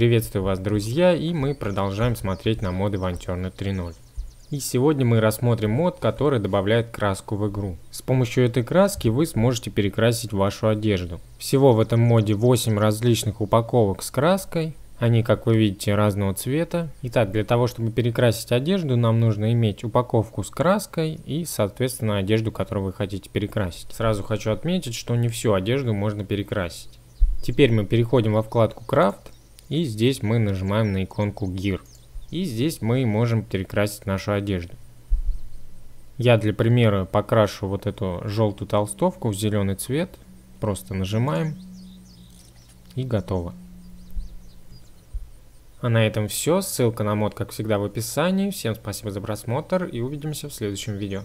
Приветствую вас, друзья, и мы продолжаем смотреть на моды в Anturna 3.0. И сегодня мы рассмотрим мод, который добавляет краску в игру. С помощью этой краски вы сможете перекрасить вашу одежду. Всего в этом моде 8 различных упаковок с краской. Они, как вы видите, разного цвета. Итак, для того, чтобы перекрасить одежду, нам нужно иметь упаковку с краской и, соответственно, одежду, которую вы хотите перекрасить. Сразу хочу отметить, что не всю одежду можно перекрасить. Теперь мы переходим во вкладку «Крафт» И здесь мы нажимаем на иконку Gear. И здесь мы можем перекрасить нашу одежду. Я для примера покрашу вот эту желтую толстовку в зеленый цвет. Просто нажимаем. И готово. А на этом все. Ссылка на мод, как всегда, в описании. Всем спасибо за просмотр и увидимся в следующем видео.